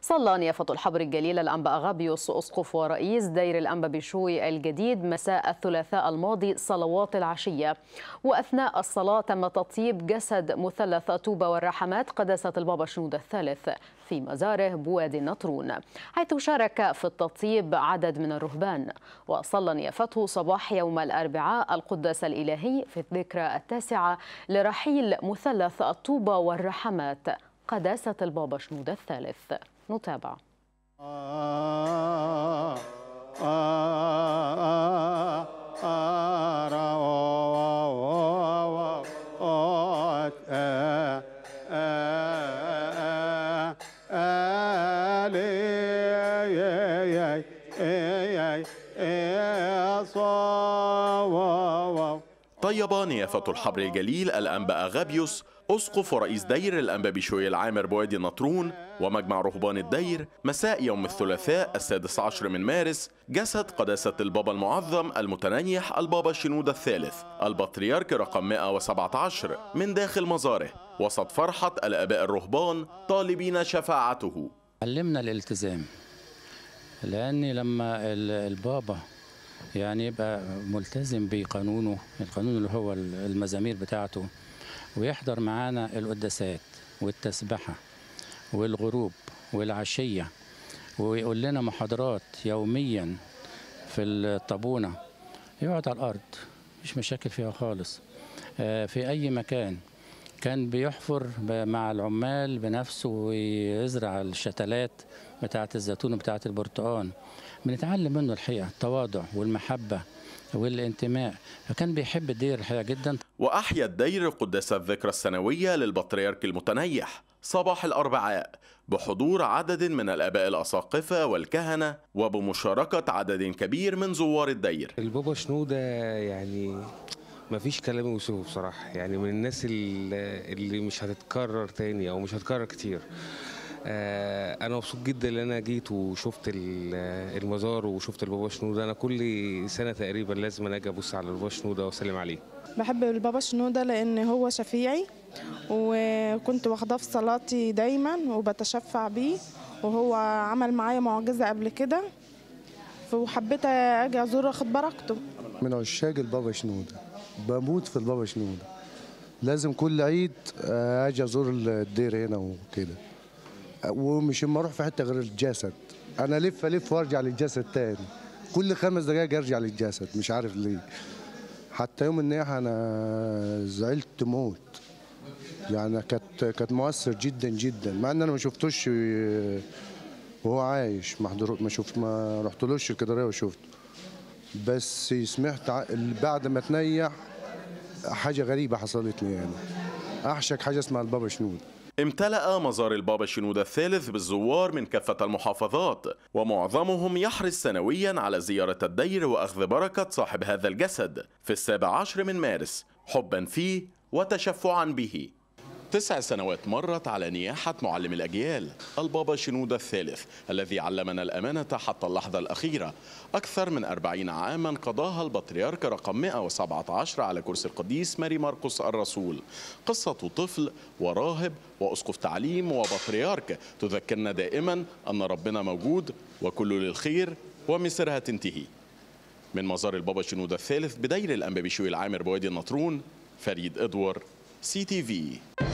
صلى نيافة الحبر الجليل الأنبا أغابيوس أسقف ورئيس دير الأنبا بشوي الجديد مساء الثلاثاء الماضي صلوات العشية وأثناء الصلاة تم تطيب جسد مثلث طوبة والرحمات قداسة البابا شنود الثالث في مزاره بوادي النطرون حيث شارك في التطيب عدد من الرهبان وصلى نيافته صباح يوم الأربعاء القداس الإلهي في الذكرى التاسعة لرحيل مثلث الطوبة والرحمات قداسة البابا شنودة الثالث نتابع آه آه آه Ale طيب نيافة الحبر الجليل الأنباء غابيوس أسقف ورئيس دير الأنبا بشوي العامر بوادي نطرون ومجمع رهبان الدير مساء يوم الثلاثاء السادس عشر من مارس جسد قداسة البابا المعظم المتنيح البابا شنودة الثالث البطريرك رقم 117 من داخل مزاره وسط فرحة الآباء الرهبان طالبين شفاعته علمنا الالتزام لأني لما البابا يعني يبقى ملتزم بقانونه القانون اللي هو المزامير بتاعته ويحضر معانا القداسات والتسبحة والغروب والعشية ويقول لنا محاضرات يوميا في الطابونة يقعد على الأرض مش مشاكل فيها خالص آه، في أي مكان كان بيحفر مع العمال بنفسه ويزرع الشتلات بتاعة الزيتون وبتاعة البرتقان بنتعلم منه الحقيقة التواضع والمحبة والانتماء فكان بيحب الدير الحقيقة جدا وأحيا الدير قداس الذكرى السنوية للبطريرك المتنيح صباح الأربعاء بحضور عدد من الآباء الأساقفة والكهنة وبمشاركة عدد كبير من زوار الدير البابا شنودة يعني مفيش كلام يوصفه بصراحه يعني من الناس اللي مش هتتكرر تاني او مش هتتكرر كتير آه، انا مبسوط جدا ان انا جيت وشفت المزار وشفت البابا شنوده انا كل سنه تقريبا لازم اجي ابص على البابا شنوده واسلم عليه بحب البابا شنوده لان هو شفيعي وكنت واخداه في صلاتي دايما وبتشفع بيه وهو عمل معايا معجزه قبل كده وحبيت اجي ازور اخد بركته من عشاق البابا شنوده بموت في البابا شنودة لازم كل عيد آه، اجي ازور الدير هنا وكده آه، ومش اما اروح في حته غير الجسد انا الف الف وارجع للجسد تاني كل خمس دقائق ارجع للجسد مش عارف ليه حتى يوم النياحه انا زعلت موت يعني كانت كانت مؤثر جدا جدا مع ان انا ما شفتوش آه، وهو عايش ما ما شفت ما رحتلوش الكدريه وشفته بس سمعت بعد ما تنيح حاجه غريبه حصلت لي يعني احشك حاجه اسمها البابا شنود امتلأ مزار البابا شنود الثالث بالزوار من كافة المحافظات ومعظمهم يحرص سنويا على زيارة الدير وأخذ بركة صاحب هذا الجسد في السابع عشر من مارس حبا فيه وتشفعا به تسع سنوات مرت على نياحة معلم الأجيال البابا شنودة الثالث الذي علمنا الأمانة حتى اللحظة الأخيرة أكثر من أربعين عاما قضاها البطريرك رقم 117 على كرسي القديس ماري مرقس الرسول قصة طفل وراهب وأسقف تعليم وبطريرك تذكرنا دائما أن ربنا موجود وكل للخير ومسيرها تنتهي من مزار البابا شنودة الثالث بدير الأنبا شوي العامر بوادي النطرون فريد إدوار سي تي في